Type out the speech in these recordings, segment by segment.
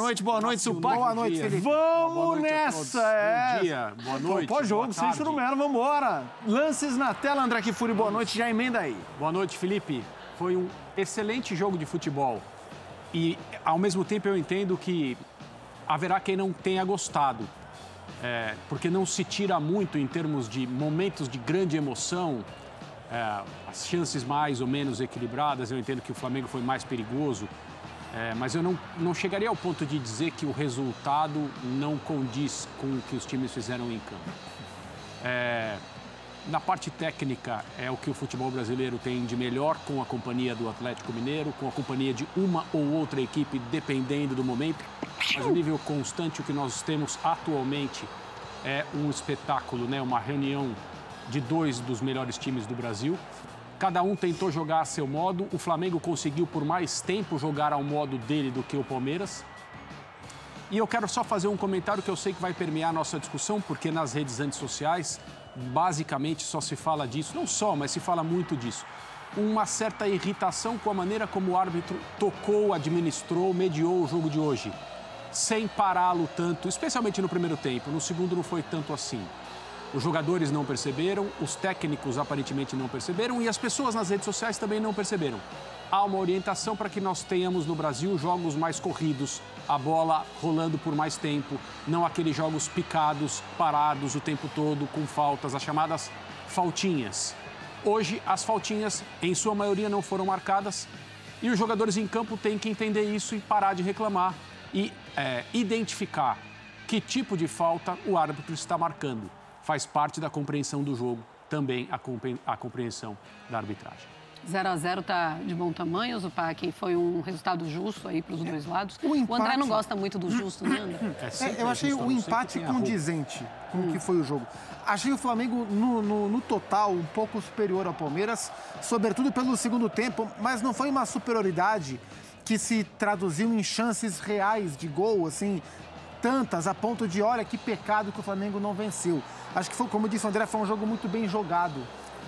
noite, boa noite, Supac. Boa noite, Felipe. Vamos boa noite nessa, é. Bom dia, boa noite. Pós-jogo, sem instrumento, vamos embora. Lances na tela, André Kifuri, boa noite, já emenda aí. Boa noite, Felipe. Foi um excelente jogo de futebol. E, ao mesmo tempo, eu entendo que haverá quem não tenha gostado. É, porque não se tira muito em termos de momentos de grande emoção, é, as chances mais ou menos equilibradas. Eu entendo que o Flamengo foi mais perigoso, é, mas eu não, não chegaria ao ponto de dizer que o resultado não condiz com o que os times fizeram em campo. É, na parte técnica, é o que o futebol brasileiro tem de melhor com a companhia do Atlético Mineiro, com a companhia de uma ou outra equipe, dependendo do momento. Mas o nível constante, o que nós temos atualmente, é um espetáculo, né? uma reunião de dois dos melhores times do Brasil. Cada um tentou jogar a seu modo. O Flamengo conseguiu por mais tempo jogar ao modo dele do que o Palmeiras. E eu quero só fazer um comentário que eu sei que vai permear a nossa discussão, porque nas redes antissociais basicamente só se fala disso, não só, mas se fala muito disso. Uma certa irritação com a maneira como o árbitro tocou, administrou, mediou o jogo de hoje, sem pará-lo tanto, especialmente no primeiro tempo. No segundo não foi tanto assim. Os jogadores não perceberam, os técnicos aparentemente não perceberam e as pessoas nas redes sociais também não perceberam. Há uma orientação para que nós tenhamos no Brasil jogos mais corridos, a bola rolando por mais tempo, não aqueles jogos picados, parados o tempo todo, com faltas, as chamadas faltinhas. Hoje, as faltinhas, em sua maioria, não foram marcadas e os jogadores em campo têm que entender isso e parar de reclamar e é, identificar que tipo de falta o árbitro está marcando faz parte da compreensão do jogo, também a compreensão da arbitragem. 0 a 0 tá de bom tamanho, Zupac. Foi um resultado justo aí para os dois é, lados. O, empate... o, André não gosta muito do justo, né, André? É, é eu achei o empate condizente com o hum. que foi o jogo. Achei o Flamengo, no, no, no, total, um pouco superior ao Palmeiras, sobretudo pelo segundo tempo, mas não foi uma superioridade que se traduziu em chances reais de gol, assim, tantas a ponto de, olha que pecado que o Flamengo não venceu. Acho que foi, como disse o André, foi um jogo muito bem jogado.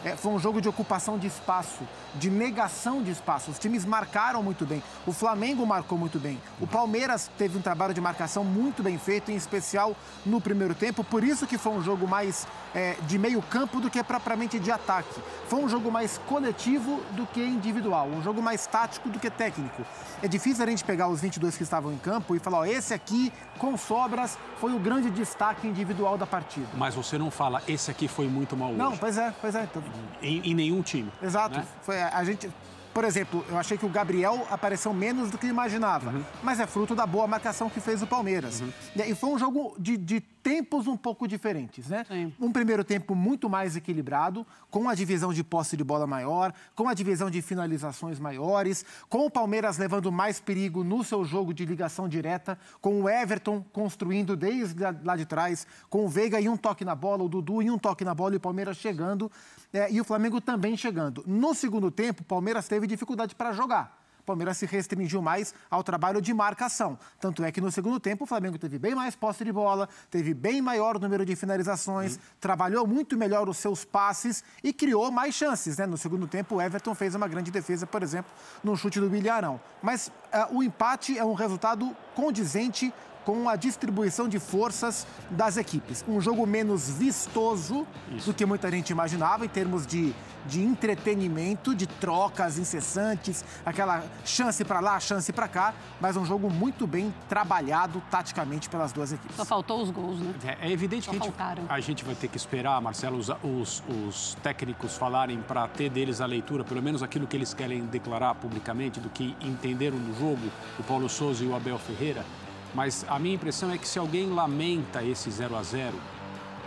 É, foi um jogo de ocupação de espaço, de negação de espaço. Os times marcaram muito bem. O Flamengo marcou muito bem. O Palmeiras teve um trabalho de marcação muito bem feito, em especial no primeiro tempo. Por isso que foi um jogo mais é, de meio campo do que propriamente de ataque. Foi um jogo mais coletivo do que individual. Um jogo mais tático do que técnico. É difícil a gente pegar os 22 que estavam em campo e falar, ó, esse aqui, com sobras, foi o grande destaque individual da partida. Mas você não fala, esse aqui foi muito mal hoje. Não, pois é, pois é. Então, em, em nenhum time. Exato. Né? Foi, a gente por exemplo, eu achei que o Gabriel apareceu menos do que imaginava, uhum. mas é fruto da boa marcação que fez o Palmeiras. Uhum. E foi um jogo de, de tempos um pouco diferentes, né? Sim. Um primeiro tempo muito mais equilibrado, com a divisão de posse de bola maior, com a divisão de finalizações maiores, com o Palmeiras levando mais perigo no seu jogo de ligação direta, com o Everton construindo desde lá de trás, com o Veiga e um toque na bola, o Dudu e um toque na bola e o Palmeiras chegando, é, e o Flamengo também chegando. No segundo tempo, o Palmeiras teve dificuldade para jogar o Palmeiras se restringiu mais ao trabalho de marcação. Tanto é que no segundo tempo o Flamengo teve bem mais posse de bola, teve bem maior número de finalizações, uhum. trabalhou muito melhor os seus passes e criou mais chances. Né? No segundo tempo, o Everton fez uma grande defesa, por exemplo, num chute do Bilharão. Mas uh, o empate é um resultado condizente com a distribuição de forças das equipes. Um jogo menos vistoso Isso. do que muita gente imaginava em termos de, de entretenimento, de trocas incessantes, aquela chance para lá, chance para cá, mas um jogo muito bem trabalhado taticamente pelas duas equipes. Só faltou os gols, né? É, é evidente Só que a gente, a gente, vai ter que esperar, Marcelo, os, os, os técnicos falarem para ter deles a leitura, pelo menos aquilo que eles querem declarar publicamente, do que entenderam no jogo, o Paulo Souza e o Abel Ferreira. Mas a minha impressão é que se alguém lamenta esse 0 a 0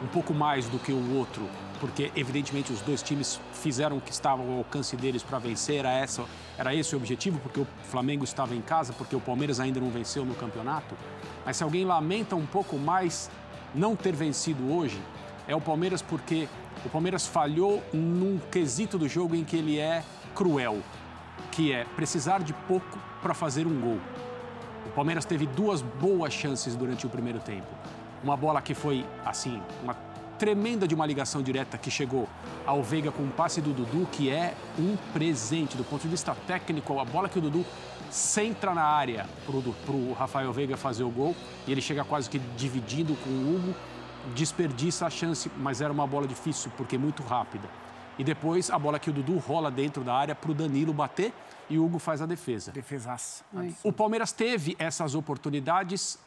um pouco mais do que o outro, porque evidentemente os dois times fizeram o que estava ao alcance deles para vencer, era, essa, era esse o objetivo, porque o Flamengo estava em casa, porque o Palmeiras ainda não venceu no campeonato. Mas se alguém lamenta um pouco mais não ter vencido hoje, é o Palmeiras porque o Palmeiras falhou num quesito do jogo em que ele é cruel, que é precisar de pouco para fazer um gol. Palmeiras teve duas boas chances durante o primeiro tempo. Uma bola que foi, assim, uma tremenda de uma ligação direta que chegou ao Veiga com um passe do Dudu, que é um presente do ponto de vista técnico. A bola que o Dudu centra na área para o Rafael Veiga fazer o gol e ele chega quase que dividido com o Hugo, desperdiça a chance, mas era uma bola difícil porque muito rápida. E depois a bola que o Dudu rola dentro da área para o Danilo bater e o Hugo faz a defesa. Defesaça. O Palmeiras teve essas oportunidades,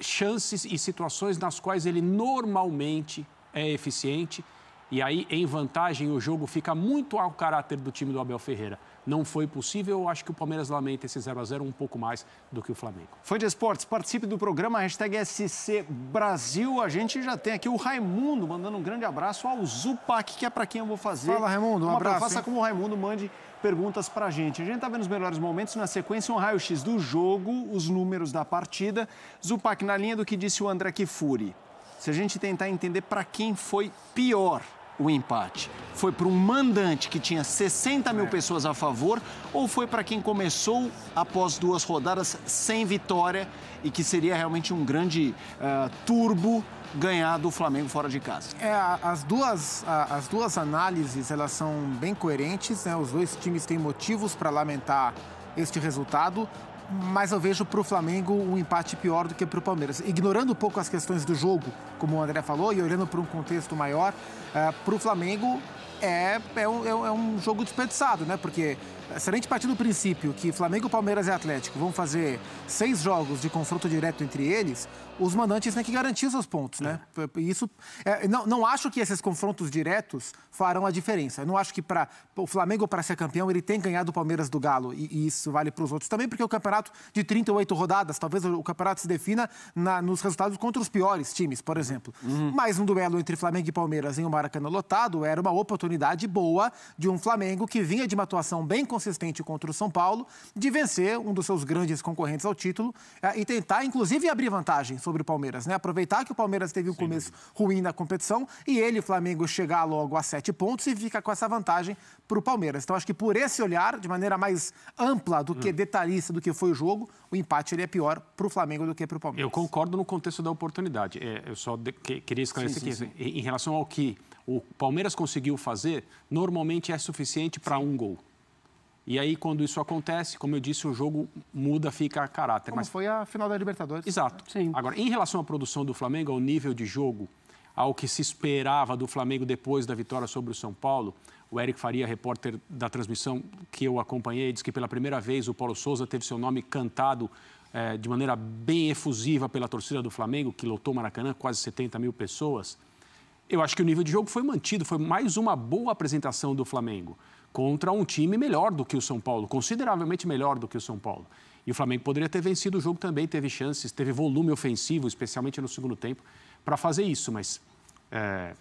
chances e situações nas quais ele normalmente é eficiente e aí, em vantagem, o jogo fica muito ao caráter do time do Abel Ferreira. Não foi possível, eu acho que o Palmeiras lamenta esse 0 a 0 um pouco mais do que o Flamengo. Fã de esportes, participe do programa hashtag SC Brasil. A gente já tem aqui o Raimundo mandando um grande abraço ao Zupac, que é para quem eu vou fazer. Fala, Raimundo, um abraço. Faça como o Raimundo, mande perguntas para a gente. A gente está vendo os melhores momentos na sequência, um raio-x do jogo, os números da partida. Zupac, na linha do que disse o André Kifuri, se a gente tentar entender para quem foi pior o empate? Foi para um mandante que tinha 60 mil é. pessoas a favor ou foi para quem começou após duas rodadas sem vitória e que seria realmente um grande uh, turbo ganhar do Flamengo fora de casa? É, as duas, as duas análises elas são bem coerentes, né? Os dois times têm motivos para lamentar este resultado mas eu vejo para o Flamengo um empate pior do que para o Palmeiras. Ignorando um pouco as questões do jogo, como o André falou, e olhando para um contexto maior, eh, para o Flamengo é, é, é, um, é um jogo desperdiçado, né? Porque se a gente partir do princípio que Flamengo, Palmeiras e Atlético vão fazer seis jogos de confronto direto entre eles, os mandantes têm que garantir seus pontos, né? É. Isso, é, não, não acho que esses confrontos diretos farão a diferença. Eu não acho que para o Flamengo, para ser campeão, ele tem ganhado o Palmeiras do Galo, e, e isso vale para os outros também, porque o campeonato de 38 rodadas, talvez o campeonato se defina na, nos resultados contra os piores times, por exemplo. Uhum. Mas um duelo entre Flamengo e Palmeiras em um Maracanã lotado era uma oportunidade boa de um Flamengo que vinha de uma atuação bem consistente contra o São Paulo de vencer um dos seus grandes concorrentes ao título eh, e tentar, inclusive, abrir vantagem sobre o Palmeiras, né? Aproveitar que o Palmeiras teve um Sim. começo ruim na competição e ele, Flamengo, chegar logo a sete pontos e fica com essa vantagem para o Palmeiras. Então, acho que por esse olhar, de maneira mais ampla do que hum. detalhista do que foi o jogo, o empate ele é pior para o Flamengo do que para o Palmeiras. Eu concordo no contexto da oportunidade. É, eu só de, que, queria esclarecer aqui. em relação ao que o Palmeiras conseguiu fazer, normalmente é suficiente para um gol. E aí, quando isso acontece, como eu disse, o jogo muda, fica a caráter. Como mas foi a final da Libertadores. Exato. Sim. Agora, em relação à produção do Flamengo, ao nível de jogo, ao que se esperava do Flamengo depois da vitória sobre o São Paulo, o Eric Faria, repórter da transmissão que eu acompanhei, disse que pela primeira vez o Paulo Souza teve seu nome cantado eh, de maneira bem efusiva pela torcida do Flamengo, que lotou Maracanã, quase 70 mil pessoas. Eu acho que o nível de jogo foi mantido, foi mais uma boa apresentação do Flamengo contra um time melhor do que o São Paulo, consideravelmente melhor do que o São Paulo. E o Flamengo poderia ter vencido o jogo também, teve chances, teve volume ofensivo, especialmente no segundo tempo, para fazer isso, mas. É...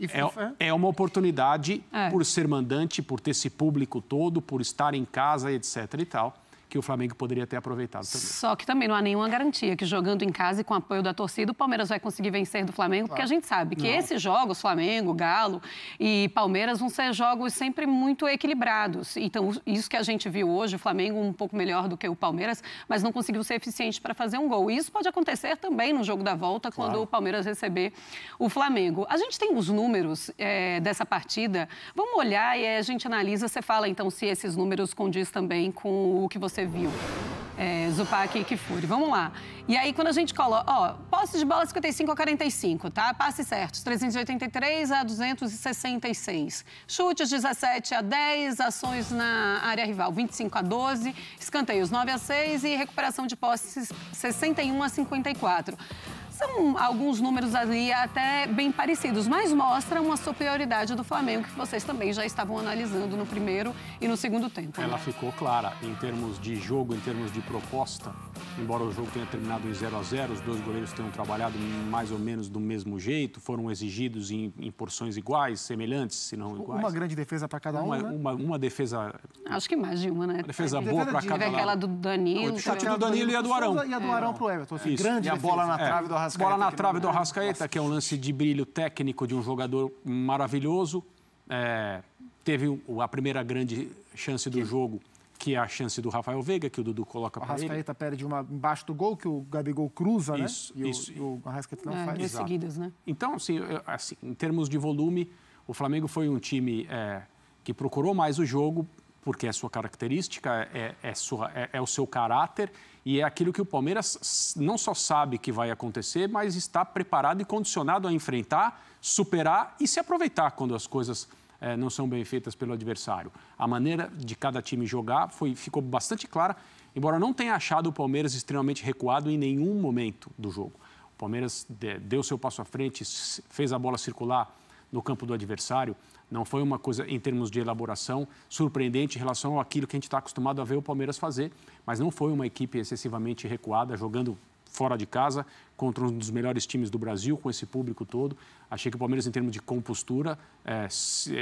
É, é, uma oportunidade é. por ser mandante, por ter esse público todo, por estar em casa, etc. e tal que o Flamengo poderia ter aproveitado também. Só que também não há nenhuma garantia que jogando em casa e com apoio da torcida, o Palmeiras vai conseguir vencer do Flamengo, claro. porque a gente sabe que não. esses jogos, Flamengo, Galo e Palmeiras, vão ser jogos sempre muito equilibrados. Então, isso que a gente viu hoje, o Flamengo um pouco melhor do que o Palmeiras, mas não conseguiu ser eficiente para fazer um gol. E isso pode acontecer também no jogo da volta, claro. quando o Palmeiras receber o Flamengo. A gente tem os números é, dessa partida. Vamos olhar e a gente analisa. Você fala, então, se esses números condiz também com o que você viu. É, Zupac e Kifuri. Vamos lá. E aí, quando a gente coloca, ó, posse de bola 55 a 45, tá? Passe certos, 383 a 266. Chutes 17 a 10, ações na área rival 25 a 12, escanteios 9 a 6 e recuperação de posse 61 a 54. São alguns números ali até bem parecidos, mas mostra uma superioridade do Flamengo que vocês também já estavam analisando no primeiro e no segundo tempo. Né? Ela ficou clara em termos de jogo, em termos de proposta. Embora o jogo tenha terminado em 0 a 0 os dois goleiros tenham trabalhado mais ou menos do mesmo jeito, foram exigidos em, em porções iguais, semelhantes, se não iguais. Uma grande defesa para cada uma, um, né? uma, uma defesa... Acho que mais de uma, né? Uma defesa é, boa para cada um. aquela do Danilo. Não, o do Danilo, e a do Arão. E a do Arão é. Ah. para o Everton. Assim, grande e a bola na trave é. do Arrascaeta. Bola na trave do é. Arrascaeta, que é um lance de brilho técnico de um jogador maravilhoso. É, teve a primeira grande chance do que... jogo, que é a chance do Rafael Veiga, que o Dudu coloca para ele. O Arrascaeta perde uma embaixo do gol, que o Gabigol cruza, né? isso, né? E isso. O, e o Arrascaeta não é, faz. Exato. seguidas, né? Então, assim, assim, em termos de volume, o Flamengo foi um time é, que procurou mais o jogo, porque é sua característica, é, é, sua, é, é o seu caráter e é aquilo que o Palmeiras não só sabe que vai acontecer, mas está preparado e condicionado a enfrentar, superar e se aproveitar quando as coisas é, não são bem feitas pelo adversário. A maneira de cada time jogar foi, ficou bastante clara, embora não tenha achado o Palmeiras extremamente recuado em nenhum momento do jogo. O Palmeiras deu seu passo à frente, fez a bola circular no campo do adversário, não foi uma coisa, em termos de elaboração, surpreendente em relação àquilo que a gente está acostumado a ver o Palmeiras fazer, mas não foi uma equipe excessivamente recuada, jogando fora de casa, contra um dos melhores times do Brasil, com esse público todo. Achei que o Palmeiras, em termos de compostura, é,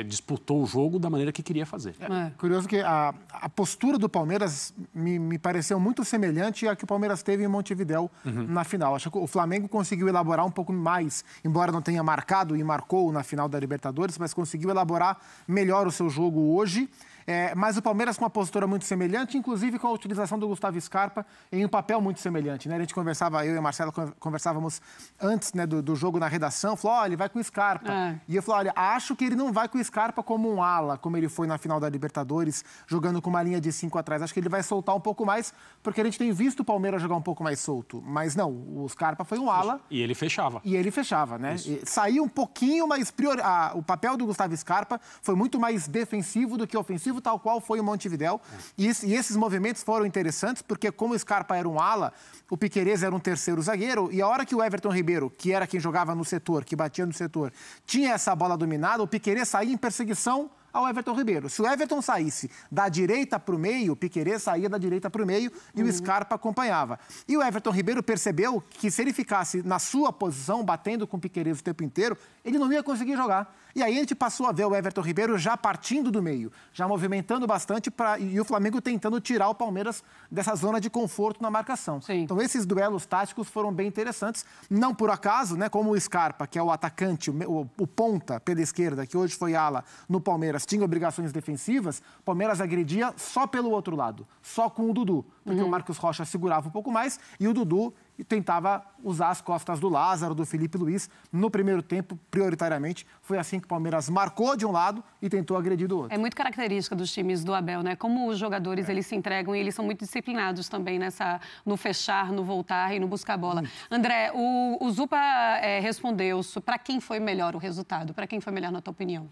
disputou o jogo da maneira que queria fazer. É, é, curioso que a, a, postura do Palmeiras me, me, pareceu muito semelhante à que o Palmeiras teve em Montevidéu uhum. na final. Acho que o Flamengo conseguiu elaborar um pouco mais, embora não tenha marcado e marcou na final da Libertadores, mas conseguiu elaborar melhor o seu jogo hoje. É, mas o Palmeiras com uma postura muito semelhante, inclusive com a utilização do Gustavo Scarpa em um papel muito semelhante. Né? A gente conversava, eu e a Marcela conversávamos antes né, do, do, jogo na redação, falou, olha, ele vai com o Scarpa. É. E eu falei, olha, acho que ele não vai com o Scarpa como um ala, como ele foi na final da Libertadores, jogando com uma linha de cinco atrás. Acho que ele vai soltar um pouco mais, porque a gente tem visto o Palmeiras jogar um pouco mais solto. Mas não, o Scarpa foi um ala. E ele fechava. E ele fechava, né? Saiu um pouquinho, mas priori... ah, o papel do Gustavo Scarpa foi muito mais defensivo do que ofensivo tal qual foi o Montevidéu. E, e esses movimentos foram interessantes, porque como o Scarpa era um ala, o Piquerez era um terceiro zagueiro, e a hora que o Everton Ribeiro, que era quem jogava no setor, que batia no setor, tinha essa bola dominada, o Piquerez saía em perseguição ao Everton Ribeiro. Se o Everton saísse da direita para o meio, o Piquerez saía da direita para o meio e uhum. o Scarpa acompanhava. E o Everton Ribeiro percebeu que se ele ficasse na sua posição, batendo com o Piquerez o tempo inteiro, ele não ia conseguir jogar. E aí a gente passou a ver o Everton Ribeiro já partindo do meio, já movimentando bastante pra, e o Flamengo tentando tirar o Palmeiras dessa zona de conforto na marcação. Sim. Então esses duelos táticos foram bem interessantes, não por acaso, né, como o Scarpa, que é o atacante, o, o ponta pela esquerda, que hoje foi ala no Palmeiras, Palmeiras tinha obrigações defensivas, o Palmeiras agredia só pelo outro lado, só com o Dudu, porque uhum. o Marcos Rocha segurava um pouco mais e o Dudu tentava usar as costas do Lázaro, do Felipe Luiz no primeiro tempo, prioritariamente. Foi assim que o Palmeiras marcou de um lado e tentou agredir do outro. É muito característica dos times do Abel, né? Como os jogadores é. eles se entregam e eles são muito disciplinados também nessa no fechar, no voltar e no buscar bola. André, o, o Zupa é, respondeu para quem foi melhor o resultado, para quem foi melhor na tua opinião?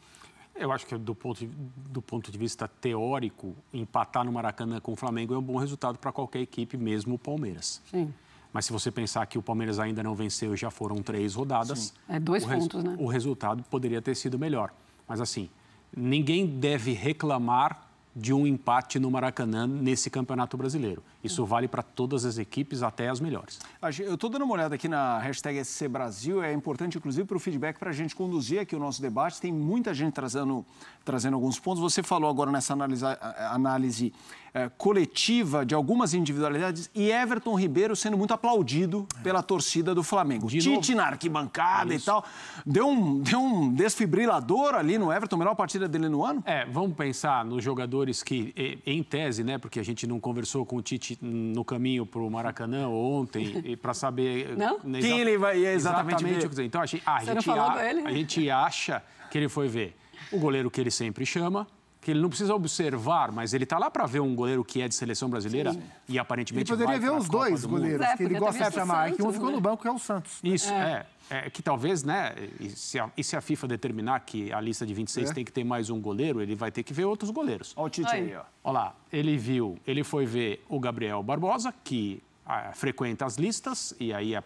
Eu acho que do ponto, de, do ponto de vista teórico, empatar no Maracanã com o Flamengo é um bom resultado para qualquer equipe, mesmo o Palmeiras. Sim. Mas se você pensar que o Palmeiras ainda não venceu e já foram três rodadas, Sim. é dois pontos, né? O resultado poderia ter sido melhor. Mas assim, ninguém deve reclamar de um empate no Maracanã nesse Campeonato Brasileiro. Isso vale para todas as equipes, até as melhores. Eu estou dando uma olhada aqui na hashtag SC Brasil. É importante, inclusive, para o feedback, para a gente conduzir aqui o nosso debate. Tem muita gente trazendo, trazendo alguns pontos. Você falou agora nessa análise, análise eh, é, coletiva de algumas individualidades e Everton Ribeiro sendo muito aplaudido é. pela torcida do Flamengo. De Tite novo. na arquibancada e tal. Deu um, deu um desfibrilador ali no Everton, melhor partida dele no ano? É, vamos pensar nos jogadores que, em tese, né? Porque a gente não conversou com o Tite gente no caminho para o Maracanã ontem para saber né, não? Exa quem ele vai exatamente, exatamente ver. Então a gente, ah, a, gente a, a gente acha que ele foi ver o goleiro que ele sempre chama, que ele não precisa observar, mas ele está lá para ver um goleiro que é de seleção brasileira Sim. e aparentemente ele poderia ver os Copa dois goleiros, é, que ele gosta de chamar, Santos, é que um ficou né? no banco que é o Santos. Né? Isso, é. é. É, que talvez, né, e se, a, e se, a, FIFA determinar que a lista de 26 é. tem que ter mais um goleiro, ele vai ter que ver outros goleiros. Olha o Tite aí, ó. Olha lá, ele viu, ele foi ver o Gabriel Barbosa, que ah, frequenta as listas, e aí a,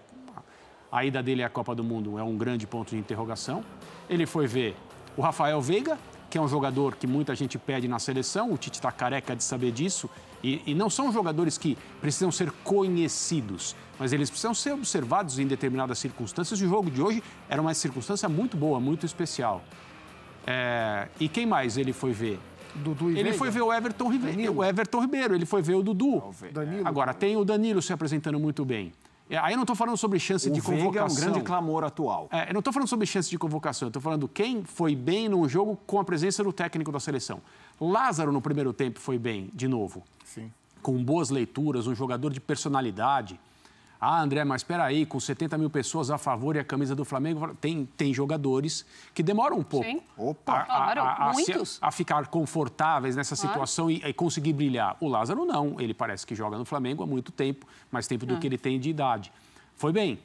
a ida dele à Copa do Mundo é um grande ponto de interrogação. Ele foi ver o Rafael Veiga, que é um jogador que muita gente pede na seleção, o Tite está careca de saber disso, e, e, não são jogadores que precisam ser conhecidos, mas eles precisam ser observados em determinadas circunstâncias, e o jogo de hoje era uma circunstância muito boa, muito especial. É, e quem mais ele foi ver? Dudu ele Veiga. foi ver o Everton Ribeiro. O Everton Ribeiro, ele foi ver o Dudu. Danilo. Agora, tem o Danilo se apresentando muito bem. É, aí eu não estou falando sobre chance o de Veiga convocação. é um grande clamor atual. É, eu não estou falando sobre chance de convocação, eu estou falando quem foi bem num jogo com a presença do técnico da seleção. Lázaro, no primeiro tempo, foi bem, de novo. Sim. Com boas leituras, um jogador de personalidade. Ah, André, mas espera aí, com 70 mil pessoas a favor e a camisa do Flamengo, tem, tem jogadores que demoram um pouco Sim. Opa. A, a, a, muitos. a ficar confortáveis nessa situação e, e, conseguir brilhar. O Lázaro não, ele parece que joga no Flamengo há muito tempo, mais tempo do ah. que ele tem de idade. Foi bem.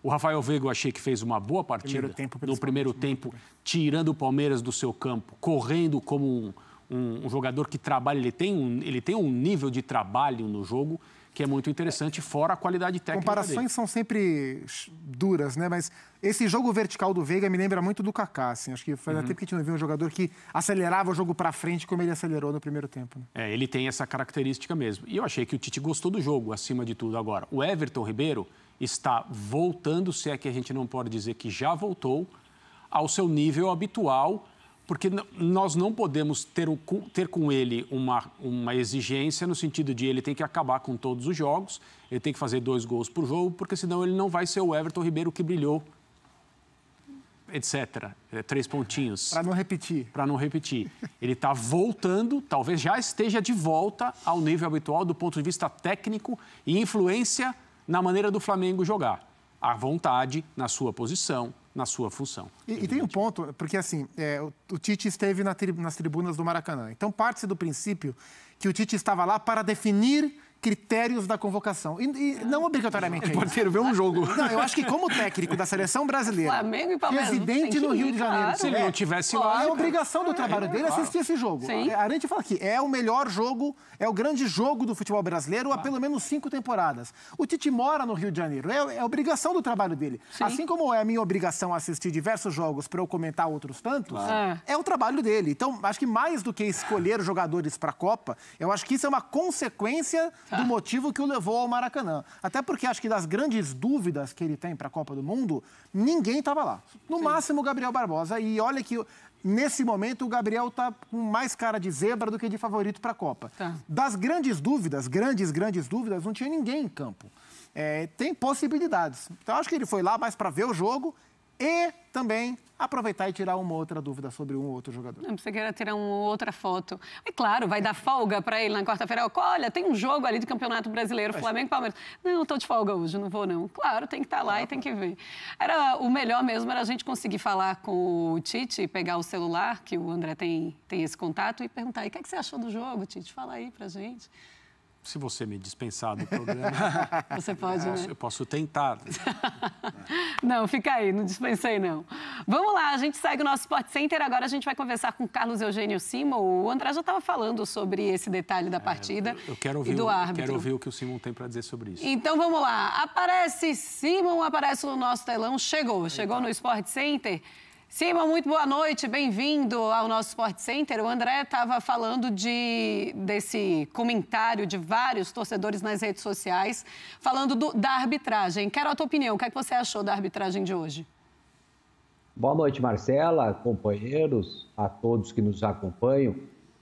O Rafael Veiga eu achei que fez uma boa partida primeiro tempo, no primeiro tempo, tirando o Palmeiras do seu campo, correndo como um, um, um jogador que trabalha, ele tem um, ele tem um nível de trabalho no jogo que é muito interessante, fora a qualidade técnica. Comparações dele. são sempre duras, né? Mas esse jogo vertical do Veiga me lembra muito do Kaká, assim. Acho que faz uhum. tempo que a gente não viu um jogador que acelerava o jogo para frente como ele acelerou no primeiro tempo. Né? É, ele tem essa característica mesmo. E eu achei que o Tite gostou do jogo, acima de tudo, agora. O Everton Ribeiro está voltando, se é que a gente não pode dizer que já voltou, ao seu nível habitual porque nós não podemos ter, o, ter com ele uma, uma exigência no sentido de ele tem que acabar com todos os jogos, ele tem que fazer dois gols por jogo, porque senão ele não vai ser o Everton Ribeiro que brilhou, etc. É, três pontinhos. Para não repetir. Para não repetir. Ele está voltando, talvez já esteja de volta ao nível habitual do ponto de vista técnico e influência na maneira do Flamengo jogar à vontade na sua posição, na sua função. E, e tem um ponto, porque assim, é, o, o, Tite esteve na tri, nas tribunas do Maracanã. Então parte-se do princípio que o Tite estava lá para definir critérios da convocação. E, e não ah. obrigatoriamente. Ele pode ter ver um jogo. Não, eu acho que como técnico da seleção brasileira, Flamengo e Palmeiras, residente no Rio ir, de Janeiro, claro. se ele não tivesse lá, é obrigação do trabalho dele assistir esse jogo. Sim. A gente fala aqui, é o melhor jogo, é o grande jogo do futebol brasileiro há pelo menos cinco temporadas. O Tite mora no Rio de Janeiro, é, é obrigação do trabalho dele. Sim. Assim como é a minha obrigação assistir diversos jogos para eu comentar outros tantos, claro. é o trabalho dele. Então, acho que mais do que escolher jogadores para a Copa, eu acho que isso é uma consequência tá do motivo que o levou ao Maracanã. Até porque acho que das grandes dúvidas que ele tem para a Copa do Mundo, ninguém estava lá. No Sim. máximo, o Gabriel Barbosa. E olha que nesse momento o Gabriel está com mais cara de zebra do que de favorito para a Copa. Tá. Das grandes dúvidas, grandes, grandes dúvidas, não tinha ninguém em campo. É, tem possibilidades. Então acho que ele foi lá mais para ver o jogo e também aproveitar e tirar uma outra dúvida sobre um ou outro jogador. Não, você queira tirar uma outra foto. É claro, vai dar folga para ele na quarta-feira. Olha, tem um jogo ali do Campeonato Brasileiro, Flamengo e Palmeiras. Não, estou de folga hoje, não vou não. Claro, tem que estar tá lá e tem que ver. Era o melhor mesmo era a gente conseguir falar com o Tite, pegar o celular, que o André tem, tem esse contato, e perguntar, e o que, é que você achou do jogo, Tite? Fala aí pra gente se você me dispensar do programa, você pode, eu, posso, né? eu posso tentar. não, fica aí, não dispensei não. Vamos lá, a gente segue o nosso Sport Center. Agora a gente vai conversar com Carlos Eugênio Simon. O André já estava falando sobre esse detalhe da é, partida é, eu, quero ouvir, e do árbitro. Quero ouvir o que o Simon tem para dizer sobre isso. Então vamos lá. Aparece Simon, aparece no nosso telão. Chegou, chegou no Sport Center. Sima, muito boa noite, bem-vindo ao nosso Sport Center. O André estava falando de, desse comentário de vários torcedores nas redes sociais, falando do, da arbitragem. Quero a tua opinião, o que, é que você achou da arbitragem de hoje? Boa noite, Marcela, companheiros, a todos que nos acompanham.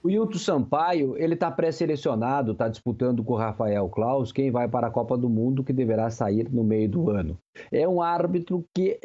O Hilton Sampaio, ele está pré-selecionado, está disputando com o Rafael Klaus quem vai para a Copa do Mundo, que deverá sair no meio do ano. É um árbitro que,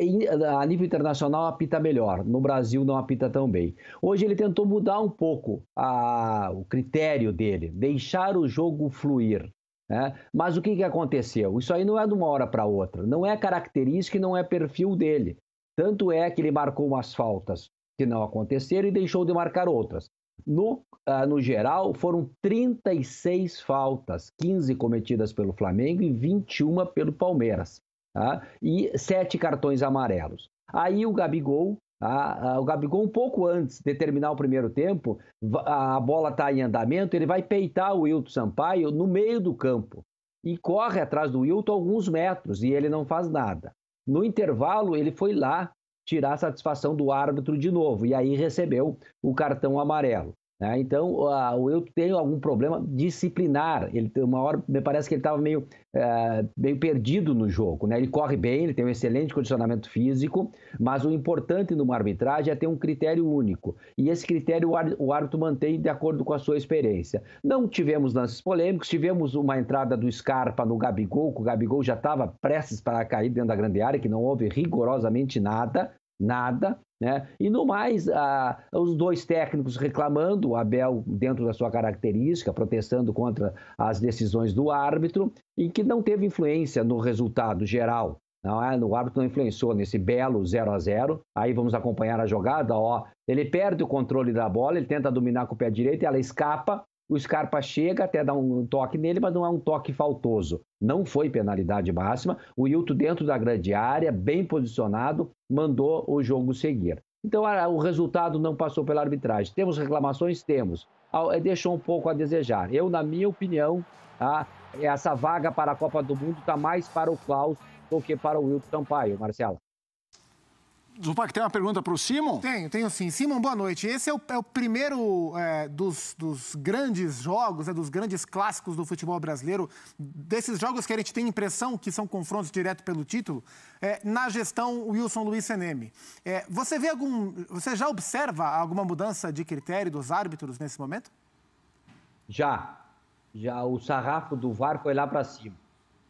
a nível internacional, apita melhor. No Brasil, não apita tão bem. Hoje, ele tentou mudar um pouco a, o critério dele, deixar o jogo fluir. Né? mas o que, que aconteceu? Isso aí não é de uma hora para outra, não é característica e não é perfil dele. Tanto é que ele marcou umas faltas que não aconteceram e deixou de marcar outras. No, ah, no geral, foram 36 faltas, 15 cometidas pelo Flamengo e 21 pelo Palmeiras. Tá? E sete cartões amarelos. Aí o Gabigol tá? ah, o Gabigol, um pouco antes de terminar o primeiro tempo, a bola está em andamento, ele vai peitar o Wilton Sampaio no meio do campo e corre atrás do Wilton alguns metros e ele não faz nada. No intervalo, ele foi lá tirar satisfação do árbitro de novo. E aí recebeu o cartão amarelo. Né? Então, a, o eu tenho algum problema disciplinar. Ele uma hora me parece que ele estava meio, é, meio perdido no jogo. Né? Ele corre bem, ele tem um excelente condicionamento físico, mas o importante numa arbitragem é ter um critério único. E esse critério o árbitro mantém de acordo com a sua experiência. Não tivemos lances polêmicos, tivemos uma entrada do Scarpa no Gabigol, que o Gabigol já estava prestes para cair dentro da grande área, que não houve rigorosamente nada, nada. Né? E no mais, a, os dois técnicos reclamando, o Abel dentro da sua característica, protestando contra as decisões do árbitro, e que não teve influência no resultado geral. Não é? O árbitro não influenciou nesse belo 0 a 0 Aí vamos acompanhar a jogada. Ó, ele perde o controle da bola, ele tenta dominar com o pé direito, e ela escapa, o Scarpa chega até dar um toque nele, mas não é um toque faltoso. Não foi penalidade máxima. O Hilton, dentro da grande área, bem posicionado, mandou o jogo seguir. Então, o resultado não passou pela arbitragem. Temos reclamações? Temos. Eh, deixou um pouco a desejar. Eu, na minha opinião, tá, essa vaga para a Copa do Mundo está mais para o Klaus do que para o Wilton Sampaio, Marcela. Zupac, tem uma pergunta para o Simon? Tenho, tenho sim. Simon, boa noite. Esse é o, é o primeiro é, dos, dos, grandes jogos, é, dos grandes clássicos do futebol brasileiro, desses jogos que a gente tem impressão que são confrontos direto pelo título, é, na gestão Wilson Luiz Seneme. É, você vê algum. Você já observa alguma mudança de critério dos árbitros nesse momento? Já. Já. O sarrafo do VAR foi lá para cima.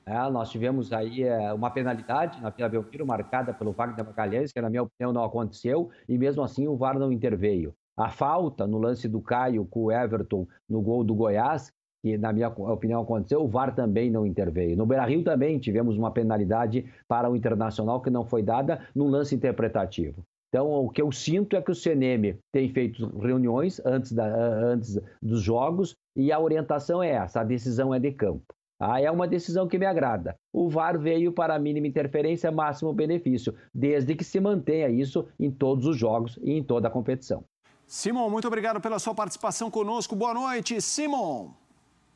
É, nós tivemos aí é, uma penalidade na Vila Belmiro, marcada pelo Wagner Magalhães, que na minha opinião não aconteceu, e mesmo assim o VAR não interveio. A falta no lance do Caio com o Everton no gol do Goiás, que na minha opinião aconteceu, o VAR também não interveio. No Beira-Rio também tivemos uma penalidade para o Internacional que não foi dada no lance interpretativo. Então, o que eu sinto é que o CNM tem feito reuniões antes, da, antes dos jogos e a orientação é essa, a decisão é de campo. Aí tá? é uma decisão que me agrada. O VAR veio para a mínima interferência, máximo benefício, desde que se mantenha isso em todos os jogos e em toda a competição. Simon, muito obrigado pela sua participação conosco. Boa noite, Simon.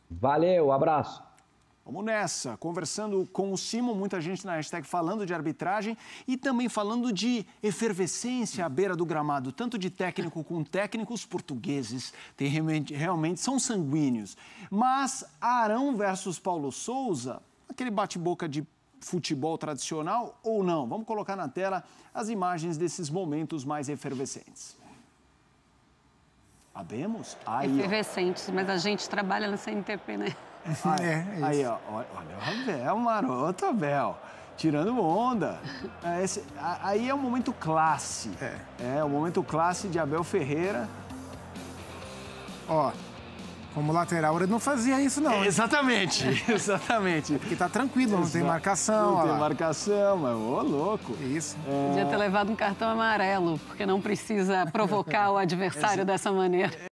Valeu, abraço. Vamos nessa, conversando com o Simon, muita gente na hashtag falando de arbitragem e também falando de efervescência à beira do gramado, tanto de técnico com técnico, os portugueses realmente, realmente são sanguíneos. Mas Arão versus Paulo Souza, aquele bate-boca de futebol tradicional ou não? Vamos colocar na tela as imagens desses momentos mais efervescentes. Sabemos? Efervescentes, ó. mas a gente trabalha na CNTP, né? Uhum. Aí, é, é aí ó, olha, o Abel, é maroto Abel, tirando onda. É, esse, aí é um momento classe. É. é o é um momento classe de Abel Ferreira. Ó, como lateral, ele não fazia isso, não. É, exatamente, exatamente. porque tá tranquilo, não tem marcação. Não tem lá. marcação, mas ô louco. Isso. É... Podia ter levado um cartão amarelo, porque não precisa provocar o adversário dessa maneira.